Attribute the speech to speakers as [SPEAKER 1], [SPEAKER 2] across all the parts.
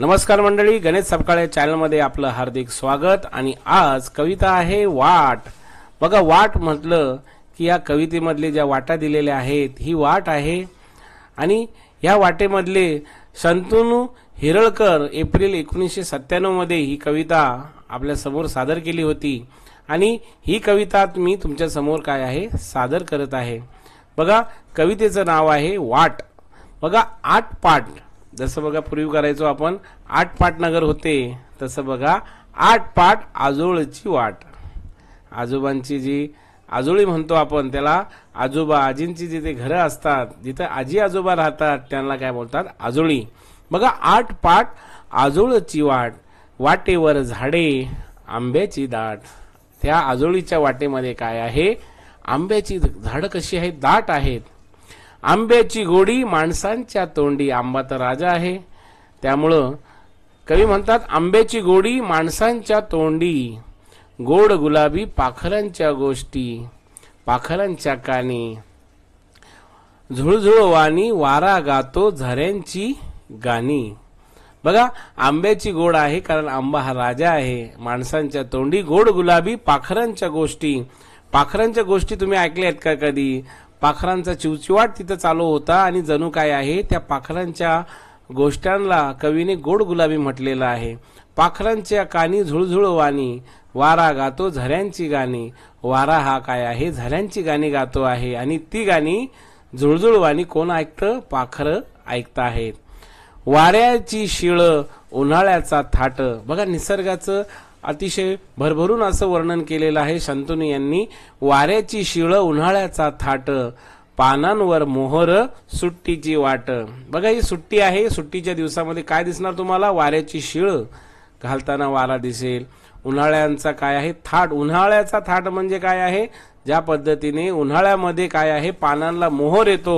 [SPEAKER 1] नमस्कार मंडळी गणेश सपकाळे चॅनलमध्ये आपलं हार्दिक स्वागत आणि आज कविता आहे वाट बघा वाट म्हटलं की या कवितेमधले ज्या वाटा दिलेल्या आहेत ही वाट आहे आणि ह्या वाटेमधले शंतनू हिरळकर एप्रिल एकोणीसशे सत्त्याण्णवमध्ये ही कविता आपल्यासमोर सादर केली होती आणि ही कविता मी तुमच्यासमोर काय आहे सादर करत आहे बघा कवितेचं नाव आहे वाट बघा आठ पाठ जसं बघा पूर्वी करायचो आपण आठ नगर होते तसं बघा आठ पाट आजोळची वाट आजोबांची जी आजोळी म्हणतो आपण त्याला आजोबा आजींची जिथे घरं असतात जिथं आजी आजोबा राहतात त्यांना काय बोलतात आजोळी बघा आठ पाट आजोळची वाट वाटेवर झाडे आंब्याची दाट त्या आजोळीच्या वाटेमध्ये काय आहे आंब्याची झाडं कशी आहेत दाट आहेत आंब्याची गोडी माणसांच्या तोंडी आंबा तर राजा आहे त्यामुळं कवी म्हणतात आंब्याची गोडी माणसांच्या तोंडी गोड गुलाबी पाखरांच्या गोष्टी पाखरांच्या कानी झुळझुळ वाणी वारा गातो झऱ्यांची गाणी बघा आंब्याची गोड आहे कारण आंबा हा राजा आहे माणसांच्या तोंडी गोड गुलाबी पाखरांच्या गोष्टी पाखरांच्या गोष्टी तुम्ही ऐकल्या आहेत का कधी पाखरांचा चिवचिवाट तिथं चालू होता आणि जणू काय आहे त्या पाखरांच्या गोष्ट्यांना कवीने गोड गुलाबी म्हटलेलं आहे पाखरांच्या कानी झुळझुळ वाणी वारा गातो झऱ्यांची गाणी वारा हा काय आहे झऱ्यांची गाणी गातो आहे आणि ती गाणी झुळझुळ वाणी कोण ऐकतं पाखरं ऐकत आहेत वाऱ्याची शिळ उन्हाळ्याचा थाट बघा निसर्गाचं अतिशय भरभरून असं वर्णन केलेलं आहे शंतनू यांनी वाऱ्याची शिळ उन्हाळ्याचा थाट पानांवर मोहर सुट्टीची वाट बघा ही सुट्टी आहे सुट्टीच्या दिवसामध्ये काय दिसणार तुम्हाला वाऱ्याची शिळ घालताना वारा दिसेल उन्हाळ्यांचा काय आहे थाट उन्हाळ्याचा थाट म्हणजे काय आहे ज्या पद्धतीने उन्हाळ्यामध्ये काय आहे पानांना मोहर येतो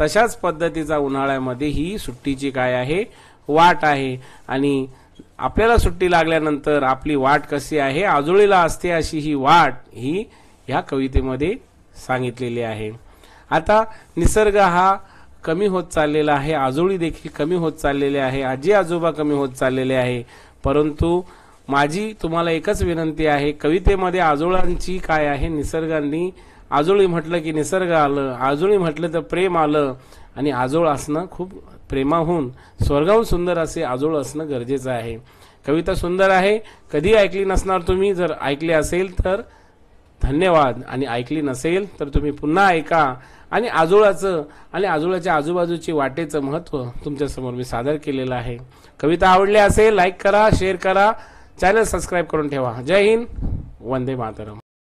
[SPEAKER 1] तशाच पद्धतीचा उन्हाळ्यामध्ये ही सुट्टीची काय आहे वाट आहे आणि आपल्याला सुट्टी लागल्यानंतर आपली वाट कशी आहे आजोळीला असते अशी ही वाट ही ह्या कवितेमध्ये सांगितलेली आहे आता निसर्ग हा कमी होत चाललेला आहे आजोळी देखील कमी होत चाललेले आहे आजी आजोबा कमी होत चाललेले आहे परंतु माझी तुम्हाला एकच विनंती आहे कवितेमध्ये आजोळांची काय आहे निसर्गांनी आजोळी म्हटलं की निसर्ग आलं आजोळी म्हटलं तर प्रेम आलं आणि आजोळ असणं खूप प्रेमाहून स्वर्गाहून सुंदर असे आजोळ असणं गरजेचं आहे कविता सुंदर आहे कधी ऐकली नसणार तुम्ही जर ऐकले असेल तर धन्यवाद आणि ऐकली नसेल तर तुम्ही पुन्हा ऐका आणि आजोळाचं आणि आजोळाच्या आजूबाजूची वाटेचं महत्त्व तुमच्यासमोर मी सादर केलेलं आहे कविता आवडली असेल लाईक करा शेअर करा चॅनल सबस्क्राईब करून ठेवा जय हिंद वंदे मातरम